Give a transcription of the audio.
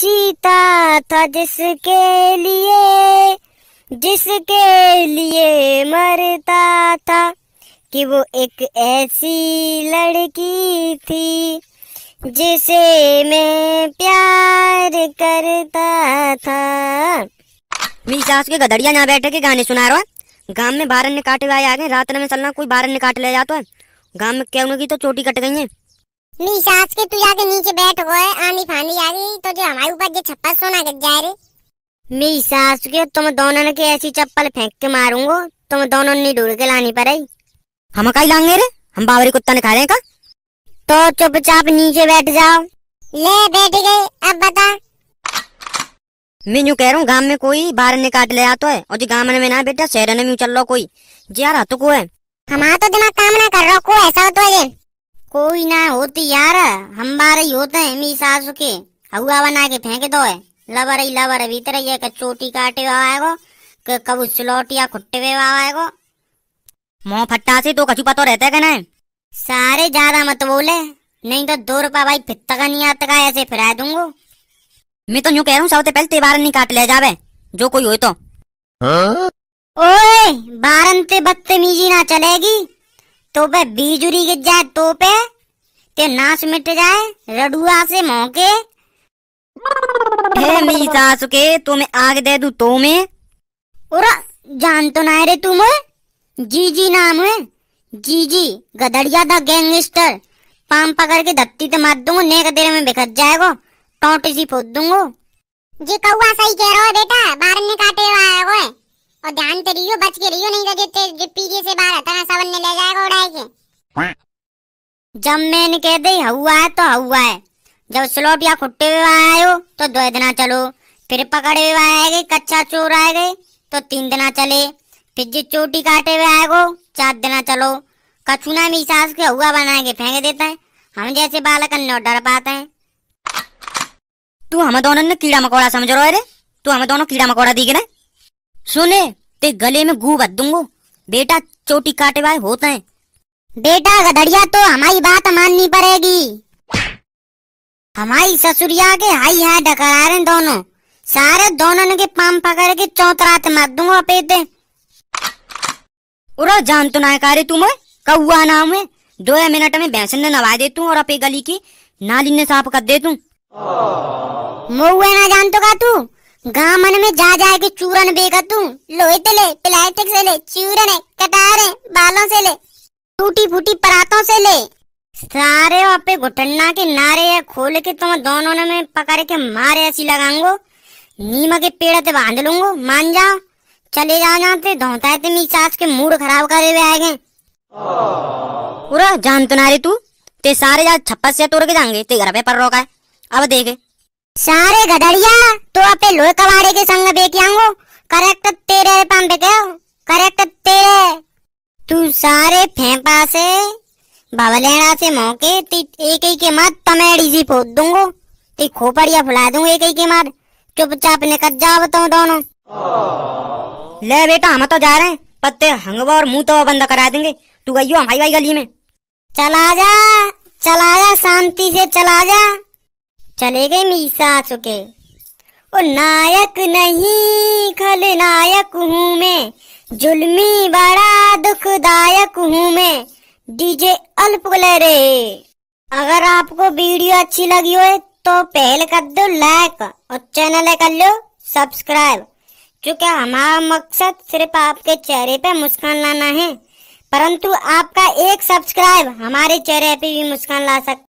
जीता था जिसके लिए जिसके लिए मरता था कि वो एक ऐसी लड़की थी जिसे मैं प्यार करता था मेरी सास के गदड़िया यहाँ बैठे के गाने सुना रहा गांव में बारन ने काटे हुए आ गए रात में चलना कोई बारन ने काट ले जाता है गांव में क्या उनकी तो चोटी कट गई है निशास के तू जाके नीचे बैठ गए आनी फानी आ गई तो जो हमारे ऊपर जो छप्पा सोना गिर जाए रे मेरी सास के तुम तो दोनों ने के ऐसी चप्पल फेंक के मारूंगो तो तुम दोनों ने ढूंढ के लानी पड़ेगी हम कहीं लांगे रे हम बावरी कुत्ता ने खा रहे का तो चुपचाप नीचे बैठ जाओ ले बैठ गए अब बता मैं यूँ कह रहा हूँ गांव में कोई बाहर ने काट ले आता है और जो गांव में ना बेटा शहर में चल रहा कोई जी यार तो को है हमारा तो दिमाग काम ना कर रहा को ऐसा होता है कोई ना होती यार हमारे ही होते हैं मी सासू के हुआ बना के फेंक दो है लवर ही लवर भी तरह ये चोटी काटे हुआ आएगो के कबू सिलौटिया खुट्टे हुए आएगो मोह फट्टा से तो कछु पता तो रहता है ना सारे ज्यादा मत बोले नहीं तो दो रुपया भाई फित्ता का नहीं आता का ऐसे फिरा दूंगो मैं तो यूं कह रहा हूँ सबसे पहले तेरे बारन नहीं काट ले जावे जो कोई हो तो हाँ? ओए बारन ते बदतमीजी ना चलेगी तो पे बीजुरी गिर जाए तो पे ते नाश मिट जाए रडुआ से मौके हे मेरी सासु के मैं आग दे दू तो मैं उरा जान तो ना रे तुम जी जी नाम है G G Gadariya the gangster पाम पकड़ के धत्ती तो मार दूंगा नेक तेरे में बिखर जाएगा टोटी सी फोड़ दूंगा जी कौआ सही कह रहा है बेटा बाहर निकाटे आया है और ध्यान से रहियो बच के रहियो नहीं तो जितने पीजे से बाहर आता ना सावन ने ले जाएगा उड़ाए के जब मैंने कह दी हुआ है तो हुआ है जब स्लोप या खुट्टे हुए आयो तो दो दिना चलो फिर पकड़े हुए आएगे कच्चा चोर आएगे तो तीन दिना चले फिर जो चोटी काटे हुए आएगो चार दिना चलो कछुना में सास के हुआ बना के फेंक देता है हम जैसे बालक अन्य डर पाते हैं तू हमें दोनों ने कीड़ा मकोड़ा समझ रहे तू हमें दोनों कीड़ा मकोड़ा दी गए सुने ते गले में घू बद दूंगो बेटा चोटी काटे वाले होते हैं बेटा गधड़िया तो हमारी बात माननी पड़ेगी हमारी ससुरिया के हाई हाय डकरा रहे दोनों सारे दोनों के पाम पकड़ के चौतरा मार दूंगा पेते उरो जान तो ना करे तुम कौआ नाम है दो मिनट में भैंसन ने नवा दे तू और अपे गली की नाली ने साफ कर दे तू मुँह ना जान तो का तू गामन में जा जाए के चूरन बेगा तू लोहे से ले प्लास्टिक से ले चूरन है कटार है बालों से ले टूटी फूटी परातों से ले सारे वहाँ पे घुटना के नारे है खोल के तुम तो दोनों ने में पकड़ के मारे ऐसी लगाऊंगो नीम के पेड़ से बांध लूंगो मान जाओ चले जाओ जाते धोता है तेरी सास के मूड खराब करे हुए गए पूरा जान तो नारे तू ते सारे जा छप्पा से तोड़ के जाएंगे ते घर पे पर रोका है अब देखे सारे गधड़िया तो अपे लोहे कवाड़े के संग बेकियांगो करेक्ट तेरे पाम बेके करेक्ट तेरे तू सारे फेंपा से बवलेड़ा से मौके ती एक ही के मार तमेड़ी सी पोत दूंगो ती खोपड़िया फुला दूंगा एक ही के मार चुपचाप निकल जाओ तो दोनों ले बेटा हम तो जा रहे हैं पत्ते हंगवा और मुंह तो बंद करा देंगे तू गई हो हमारी वाली गली में चला जा चला जा शांति से चला जा चले गए मीसा चुके ओ नायक नहीं नायक हूँ मैं जुलमी बड़ा दुखदायक हूँ मैं डीजे अल्प रे अगर आपको वीडियो अच्छी लगी हो तो पहले कर दो लाइक और चैनल कर लो सब्सक्राइब क्योंकि हमारा मकसद सिर्फ आपके चेहरे पे मुस्कान लाना है परंतु आपका एक सब्सक्राइब हमारे चेहरे पे भी मुस्कान ला सकता